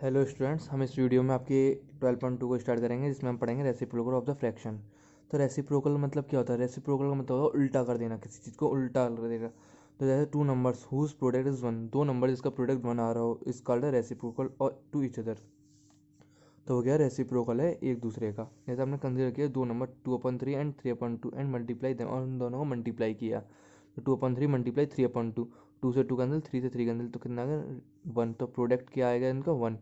hello students हम इस video में आपके 12.2 को स्टार्ट करेंगे जिसमें हम पढ़ेंगे रेसिप्रोकल ऑफ द फ्रैक्शन तो रेसिप्रोकल मतलब क्या होता है रेसिप्रोकल का मतलब होता है उल्टा कर देना किसी चीज़ को उल्टा कर देना तो जैसे two numbers whose product is one दो नंबर जिसका प्रोडक्ट वन आ रहा हो इस कॉल्ड रेसिप्रोकल और टू इच अदर तो हो गया रेसिप्रोकल है एक दूसरे का जैसे हमने कंसिडर किया दो number two upon three and three upon two and multiply them और उन दोनों को मल्टीप्लाई किया two upon three multiply three upon two two से टू कैंसिल थ्री से थ्री कैंसिल तो कितना आएगा वन तो प्रोडक्ट क्या आएगा इनका वन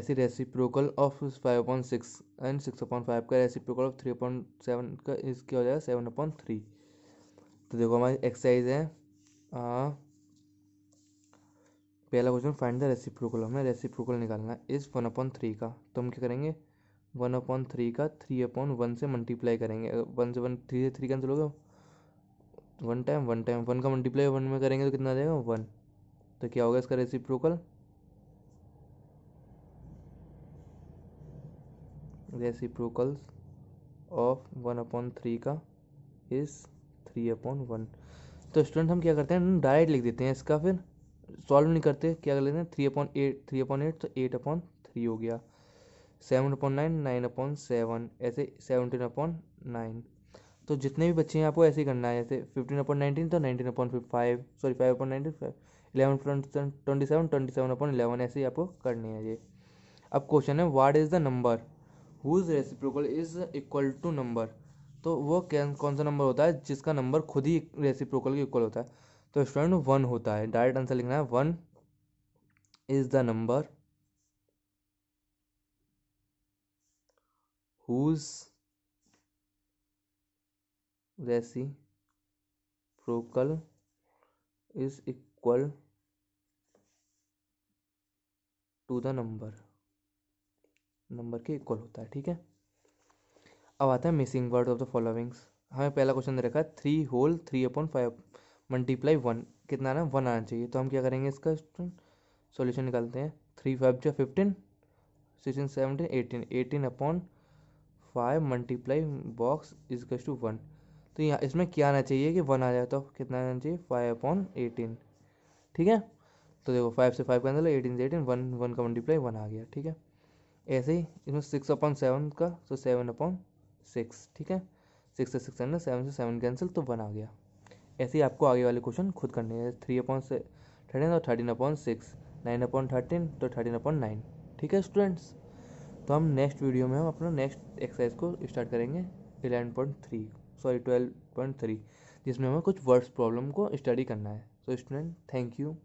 ऐसे reciprocal of five upon six and six upon five का reciprocal of three upon seven का इस क्या हो जाएगा सेवन अपॉइंट थ्री तो देखो हमारी एक्सरसाइज है आ, पहला क्वेश्चन फाइंड द रेसिप्रोकल हमें रेसिप्रोकल निकालना है इस वन अपॉइंट थ्री का तो हम क्या करेंगे वन अपॉइंट थ्री का थ्री अपॉइंट वन से मल्टीप्लाई करेंगे वन से वन थ्री से थ्री कैंसिल होगा one time one time one का मल्टीप्लाई वन में करेंगे तो कितना आ जाएगा वन तो क्या होगा इसका reciprocal reciprocals of one upon three का इज़ थ्री अपॉन वन तो स्टूडेंट हम क्या करते हैं डायरेक्ट लिख देते हैं इसका फिर सॉल्व नहीं करते क्या कर लेते हैं three upon eight three upon eight तो एट अपॉन थ्री हो गया seven upon nine nine upon seven ऐसे सेवनटीन अपॉन नाइन तो जितने भी बच्चे हैं आपको ऐसे ही करना है जैसे फिफ्टीन अपॉन नाइनटीन तो nineteen upon five sorry five upon nineteen five eleven twenty seven twenty seven upon eleven ऐसे ही आपको करनी है ये अब क्वेश्चन है what is the number whose reciprocal is equal to number तो वो कैन कौन सा नंबर होता है जिसका नंबर खुद ही रेसिप्रोकल के इक्वल होता है तो स्टूडेंट वन होता है डायरेक्ट आंसर लिखना है one is the number whose reci reciprocal is equal to the number number के इक्वल होता है ठीक है अब आता है missing word of the followings हमें पहला क्वेश्चन दे रखा है three whole three upon five multiply one कितना आना वन आना चाहिए तो हम क्या करेंगे इसका सॉल्यूशन निकालते हैं थ्री फाइव जो fifteen sixteen seventeen eighteen eighteen upon five multiply box is to one तो यहाँ इसमें क्या आना चाहिए कि वन आ जाए तो कितना आना चाहिए फाइव अपॉन एटीन ठीक है तो देखो फाइव से फाइव कैंसिल एटीन से एटीन वन वन का मल्टीप्लाई वन आ गया ठीक है ऐसे ही इसमें सिक्स अपॉन सेवन का तो सेवन अपॉन सिक्स ठीक है सिक्स से सिक्स हंड्रेड सेवन से सेवन कैंसिल तो वन आ गया ऐसे ही आपको आगे वाले क्वेश्चन खुद करने हैं थ्री अपॉन से थर्टीन और thirteen upon six nine upon thirteen तो थर्टीन अपॉन नाइन ठीक है स्टूडेंट्स तो हम नेक्स्ट वीडियो में हम अपना नेक्स्ट एक्सरसाइज को स्टार्ट करेंगे eleven point three sorry twelve point three जिसमें हमें कुछ वर्ड्स प्रॉब्लम को स्टडी करना है सो स्टूडेंट थैंक यू